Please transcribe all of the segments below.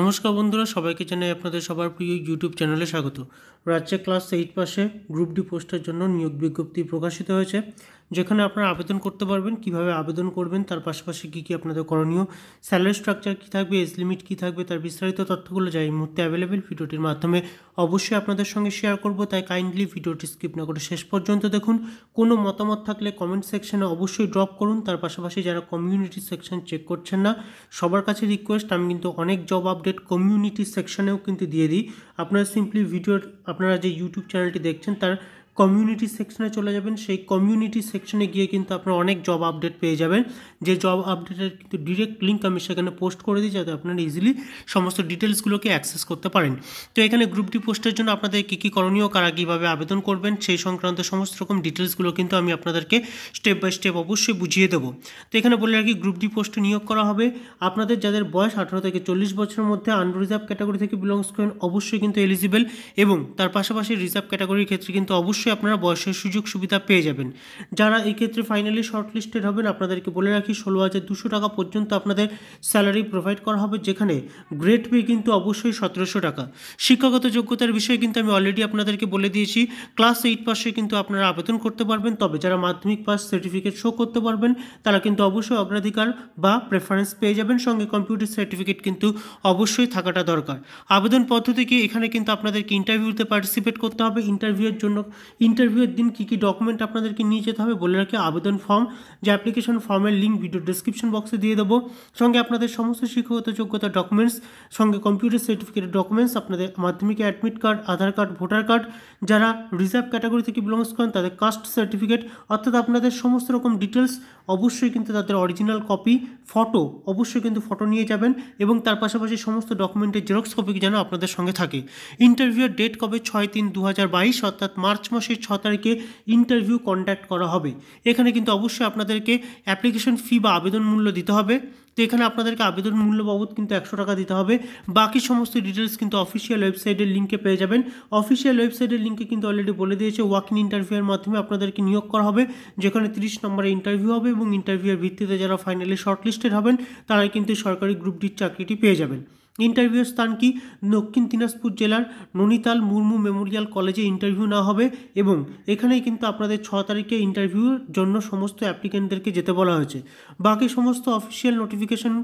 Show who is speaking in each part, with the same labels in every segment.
Speaker 1: নমস্কার বন্ধুরা সবাইকে জানাই আপনাদের সবার প্রিয় ইউটিউব চ্যানেলে স্বাগত রাজ্যে ক্লাস এইট পাশে গ্রুপ ডি পোস্টের জন্য নিয়োগ বিজ্ঞপ্তি প্রকাশিত হয়েছে যেখানে আপনারা আবেদন করতে পারবেন কিভাবে আবেদন করবেন তার পাশাপাশি কী কী আপনাদের করণীয় স্যালারি স্ট্রাকচার কী থাকবে এজ লিমিট কী থাকবে তার বিস্তারিত তথ্যগুলো যাই এই মুহূর্তে অ্যাভেলেবেল ভিডিওটির মাধ্যমে অবশ্যই আপনাদের সঙ্গে শেয়ার করব তাই কাইন্ডলি ভিডিওটি স্কিপ না করে শেষ পর্যন্ত দেখুন কোনো মতামত থাকলে কমেন্ট সেকশনে অবশ্যই ড্রপ করুন তার পাশাপাশি যারা কমিউনিটি সেকশন চেক করছেন না সবার কাছে রিকোয়েস্ট আমি কিন্তু অনেক জব আপডেট কমিউনিটি সেকশনেও কিন্তু দিয়ে দিই আপনারা সিম্পলি ভিডিওর আপনারা যে ইউটিউব চ্যানেলটি দেখছেন তার কমিউনিটি সেকশনে চলে যাবেন সেই কমিউনিটি সেকশনে গিয়ে কিন্তু আপনারা অনেক জব আপডেট পেয়ে যাবেন যে জব আপডেটের কিন্তু ডিরেক্ট লিঙ্ক আমি সেখানে পোস্ট করে দিই যাতে আপনারা ইজিলি সমস্ত ডিটেলসগুলোকে অ্যাক্সেস করতে পারেন তো এখানে গ্রুপ ডি পোস্টের জন্য আপনাদের কী কী করণীয় কারা কীভাবে আবেদন করবেন সেই সংক্রান্ত সমস্ত রকম ডিটেলসগুলো কিন্তু আমি আপনাদেরকে স্টেপ বাই স্টেপ অবশ্যই বুঝিয়ে দেবো তো এখানে বলে রাখি গ্রুপ ডি পোস্টে নিয়োগ করা হবে আপনাদের যাদের বয়স আঠারো থেকে চল্লিশ বছরের মধ্যে আনরিজার্ভ ক্যাটাগরি থেকে বিলংস করেন অবশ্যই কিন্তু এলিজিবল এবং তার পাশাপাশি রিজার্ভ ক্যাটাগরির ক্ষেত্রে কিন্তু অবশ্যই অবশ্যই আপনারা বয়সের সুযোগ সুবিধা পেয়ে যাবেন যারা এই ক্ষেত্রে ফাইনালি শর্টলিস্টেড হবেন আপনাদেরকে বলে রাখি ষোলো হাজার দুশো টাকা পর্যন্ত আপনাদের স্যালারি প্রোভাইড করা হবে যেখানে গ্রেড পে কিন্তু অবশ্যই সতেরোশো টাকা শিক্ষাগত যোগ্যতার বিষয়ে কিন্তু আমি অলরেডি আপনাদেরকে বলে দিয়েছি ক্লাস এইট পাসে কিন্তু আপনারা আবেদন করতে পারবেন তবে যারা মাধ্যমিক পাস সার্টিফিকেট শো করতে পারবেন তারা কিন্তু অবশ্যই অগ্রাধিকার বা প্রেফারেন্স পেয়ে যাবেন সঙ্গে কম্পিউটার সার্টিফিকেট কিন্তু অবশ্যই থাকাটা দরকার আবেদন পদ্ধতি কি এখানে কিন্তু আপনাদেরকে ইন্টারভিউতে পার্টিসিপেট করতে হবে ইন্টারভিউয়ের জন্য ইন্টারভিউয়ের দিন কী কী ডকুমেন্ট আপনাদেরকে নিয়ে যেতে হবে বলে রাখি আবেদন ফর্ম যে অ্যাপ্লিকেশন ফর্মের লিঙ্ক ভিডিও ডিসক্রিপশন বক্সে দিয়ে দেবো সঙ্গে আপনাদের সমস্ত শিক্ষাগত যোগ্যতা ডকুমেন্টস সঙ্গে কম্পিউটার সার্টিফিকেটের ডকুমেন্টস আপনাদের মাধ্যমিকে admit card Aadhaar card voter card যারা রিজার্ভ ক্যাটাগরি থেকে বিলংস করেন তাদের কাস্ট সার্টিফিকেট অর্থাৎ আপনাদের সমস্ত রকম ডিটেলস অবশ্যই কিন্তু তাদের অরিজিনাল কপি ফটো অবশ্যই কিন্তু ফটো নিয়ে যাবেন এবং তার পাশাপাশি সমস্ত ডকুমেন্টের জেরক্স কপি যেন আপনাদের সঙ্গে থাকে ইন্টারভিউয়ের ডেট কবে ছয় তিন দু অর্থাৎ মার্চ মাসে মাসের ছ তারিখে ইন্টারভিউ কন্ট্যাক্ট করা হবে এখানে কিন্তু অবশ্যই আপনাদেরকে অ্যাপ্লিকেশন ফি বা আবেদন মূল্য দিতে হবে তো এখানে আপনাদেরকে আবেদন মূল্য বাবদ কিন্তু একশো টাকা দিতে হবে বাকি সমস্ত ডিটেলস কিন্তু অফিসিয়াল ওয়েবসাইটের লিঙ্কে পেয়ে যাবেন অফিসিয়াল ওয়েবসাইটের লিঙ্কে কিন্তু অলরেডি বলে দিয়েছে ওয়াক ইন ইন্টারভিউয়ের মাধ্যমে আপনাদেরকে নিয়োগ করা হবে যেখানে তিরিশ নম্বরে ইন্টারভিউ হবে এবং ইন্টারভিউয়ের ভিত্তিতে যারা ফাইনালি শর্টলিস্টেড হবেন তারাই কিন্তু সরকারি গ্রুপ ডির চাকরিটি পেয়ে যাবেন ইন্টারভিউ স্থান কি দক্ষিণ দিনাজপুর জেলার ননিতাল মুর্মু মেমোরিয়াল কলেজে ইন্টারভিউ না হবে এবং এখানেই কিন্তু আপনাদের ছ তারিখে ইন্টারভিউর জন্য সমস্ত অ্যাপ্লিকেন্টদেরকে যেতে বলা হয়েছে বাকি সমস্ত অফিসিয়াল নোটিফিকেশন নোটিফিকেশান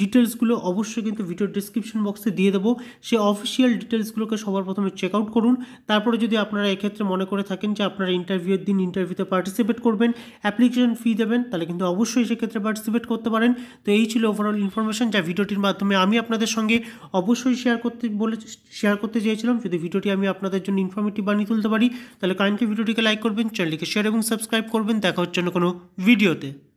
Speaker 1: ডিটেলসগুলো অবশ্যই কিন্তু ভিডিও ডিসক্রিপশন বক্সে দিয়ে দেবো সেই অফিসিয়াল ডিটেলসগুলোকে সবার প্রথমে চেক আউট করুন তারপরে যদি আপনারা এক্ষেত্রে মনে করে থাকেন যে আপনারা ইন্টারভিউয়ের দিন ইন্টারভিউতে পার্টিসিপেট করবেন অ্যাপ্লিকেশন ফি দেবেন তাহলে কিন্তু অবশ্যই সেক্ষেত্রে পার্টিসিপেট করতে পারেন তো এই ছিল ওভারঅল ইনফরমেশন যা ভিডিওটির মাধ্যমে আমি আপনাদের সঙ্গে অবশ্যই শেয়ার করতে বলে শেয়ার করতে চেয়েছিলাম যদি ভিডিওটি আমি আপনাদের জন্য ইনফরমেটিভ বানিয়ে তুলতে পারি তাহলে কাইন্ডলি ভিডিওটিকে লাইক করবেন চ্যানেলটিকে শেয়ার এবং সাবস্ক্রাইব করবেন দেখা হচ্ছে কোনো ভিডিওতে